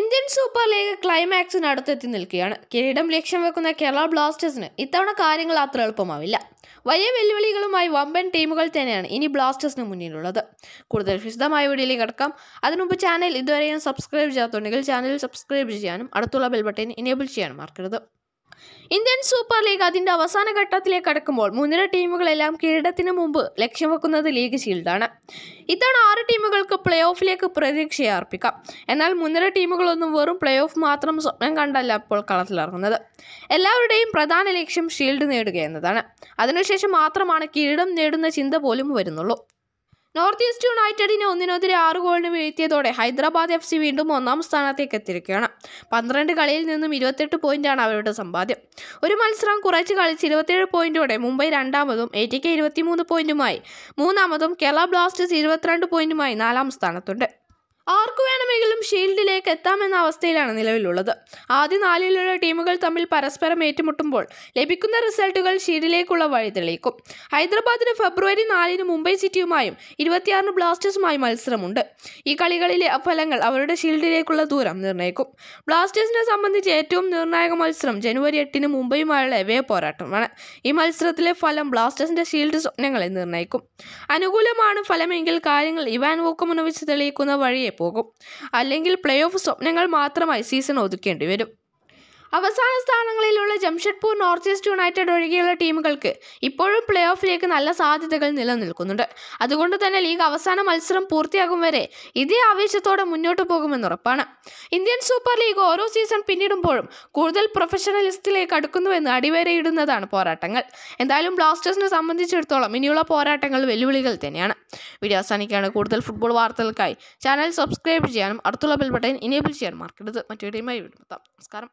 Indian super league ക്ലൈമാക്സിന് അടുത്തെത്തി നിൽക്കുകയാണ് കിരീടം ലക്ഷ്യം വെക്കുന്ന കേരള ബ്ലാസ്റ്റേഴ്സിന് ഇത്തവണ കാര്യങ്ങൾ അത്ര എളുപ്പമാവില്ല വലിയ വെല്ലുവിളികളുമായി വമ്പൻ ടീമുകൾ തന്നെയാണ് ഇനി ബ്ലാസ്റ്റേഴ്സിന് മുന്നിലുള്ളത് കൂടുതൽ വിശദമായ വീഡിയോയിലേക്ക് കിടക്കാം അതിനുമുമ്പ് ചാനൽ ഇതുവരെയും സബ്സ്ക്രൈബ് ചെയ്യാത്തുണ്ടെങ്കിൽ ചാനൽ സബ്സ്ക്രൈബ് ചെയ്യാനും അടുത്തുള്ള ബെൽബട്ടൺ എനേബിൾ ചെയ്യാനും മറക്കരുത് ഇന്ത്യൻ സൂപ്പർ ലീഗ് അതിന്റെ അവസാന ഘട്ടത്തിലേക്ക് കടക്കുമ്പോൾ മുൻനിര ടീമുകളെല്ലാം കിരീടത്തിന് മുമ്പ് ലക്ഷ്യം വെക്കുന്നത് ലീഗ് ഷീൽഡാണ് ഇത്തവണ ആറ് ടീമുകൾക്ക് പ്ലേ ഓഫിലേക്ക് പ്രതീക്ഷയെ അർപ്പിക്കാം എന്നാൽ മുൻനിര ടീമുകളൊന്നും വെറും പ്ലേ ഓഫ് മാത്രം സ്വപ്നം കണ്ടല്ല ഇപ്പോൾ കളത്തിലിറങ്ങുന്നത് എല്ലാവരുടെയും പ്രധാന ലക്ഷ്യം ഷീൽഡ് നേടുക എന്നതാണ് അതിനുശേഷം മാത്രമാണ് കിരീടം നേടുന്ന ചിന്ത പോലും വരുന്നുള്ളൂ നോർത്ത് ഈസ്റ്റ് യുണൈറ്റഡിനെ ഒന്നിനെതിരെ ആറ് ഗോളിന് വീഴ്ത്തിയതോടെ ഹൈദരാബാദ് എഫ് സി വീണ്ടും ഒന്നാം സ്ഥാനത്തേക്ക് എത്തിയിരിക്കുകയാണ് പന്ത്രണ്ട് കളിയിൽ നിന്നും ഇരുപത്തെട്ട് പോയിന്റാണ് അവരുടെ സമ്പാദ്യം ഒരു മത്സരം കുറച്ച് കളിച്ച് ഇരുപത്തിയേഴ് പോയിന്റോടെ മുംബൈ രണ്ടാമതും എ ടി കെ ഇരുപത്തിമൂന്ന് പോയിന്റുമായി മൂന്നാമതും കേരള ബ്ലാസ്റ്റേഴ്സ് ഇരുപത്തിരണ്ട് പോയിന്റുമായി നാലാം സ്ഥാനത്തുണ്ട് ആർക്കു വേണമെങ്കിലും ഷീൽഡിലേക്ക് എത്താമെന്ന അവസ്ഥയിലാണ് നിലവിലുള്ളത് ആദ്യ നാലിലുള്ള ടീമുകൾ തമ്മിൽ പരസ്പരം ഏറ്റുമുട്ടുമ്പോൾ ലഭിക്കുന്ന റിസൾട്ടുകൾ ഷീൽഡിലേക്കുള്ള വഴി തെളിയിക്കും ഹൈദരാബാദിന് ഫെബ്രുവരി നാലിന് മുംബൈ സിറ്റിയുമായും ഇരുപത്തിയാറിന് ബ്ലാസ്റ്റേഴ്സുമായും മത്സരമുണ്ട് ഈ കളികളിലെ ഫലങ്ങൾ അവരുടെ ഷീൽഡിലേക്കുള്ള ദൂരം നിർണ്ണയിക്കും ബ്ലാസ്റ്റേഴ്സിനെ സംബന്ധിച്ച് ഏറ്റവും നിർണായക മത്സരം ജനുവരി എട്ടിന് മുംബൈയുമായുള്ള എവേ പോരാട്ടമാണ് ഈ മത്സരത്തിലെ ഫലം ബ്ലാസ്റ്റേഴ്സിന്റെ ഷീൽഡ് സ്വപ്നങ്ങളെ നിർണ്ണയിക്കും അനുകൂലമാണ് ഫലമെങ്കിൽ കാര്യങ്ങൾ ഇവാൻ വോക്കമുനവിച്ച് തെളിയിക്കുന്ന വഴിയെ പോകും അല്ലെങ്കിൽ പ്ലേ ഓഫ് സ്വപ്നങ്ങൾ മാത്രമായി സീസൺ ഒതുക്കേണ്ടി വരും അവസാന സ്ഥാനങ്ങളിലുള്ള ജംഷഡ്പൂർ നോർത്ത് ഈസ്റ്റ് യുണൈറ്റഡ് ഒഴികെയുള്ള ടീമുകൾക്ക് ഇപ്പോഴും പ്ലേ ഓഫിലേക്ക് നല്ല സാധ്യതകൾ നിലനിൽക്കുന്നുണ്ട് അതുകൊണ്ട് തന്നെ ലീഗ് അവസാന മത്സരം പൂർത്തിയാകും വരെ ഇതേ ആവേശത്തോടെ മുന്നോട്ട് പോകുമെന്ന് ഉറപ്പാണ് ഇന്ത്യൻ സൂപ്പർ ലീഗ് ഓരോ സീസൺ പിന്നിടുമ്പോഴും കൂടുതൽ പ്രൊഫഷണലിസ്റ്റിലേക്ക് അടുക്കുന്നുവെന്ന് അടിവരയിടുന്നതാണ് പോരാട്ടങ്ങൾ എന്തായാലും ബ്ലാസ്റ്റേഴ്സിനെ സംബന്ധിച്ചിടത്തോളം ഇനിയുള്ള പോരാട്ടങ്ങൾ വെല്ലുവിളികൾ തന്നെയാണ് വീഡിയോ അവസാനിക്കുകയാണ് കൂടുതൽ ഫുട്ബോൾ വാർത്തകൾക്കായി ചാനൽ സബ്സ്ക്രൈബ് ചെയ്യാനും അടുത്തുള്ള ബെൽ ബട്ടൺ ഇനേബിൾ ചെയ്യാൻ മറക്കരുത് മറ്റൊരു ടീമായി വീണ്ടും നമസ്കാരം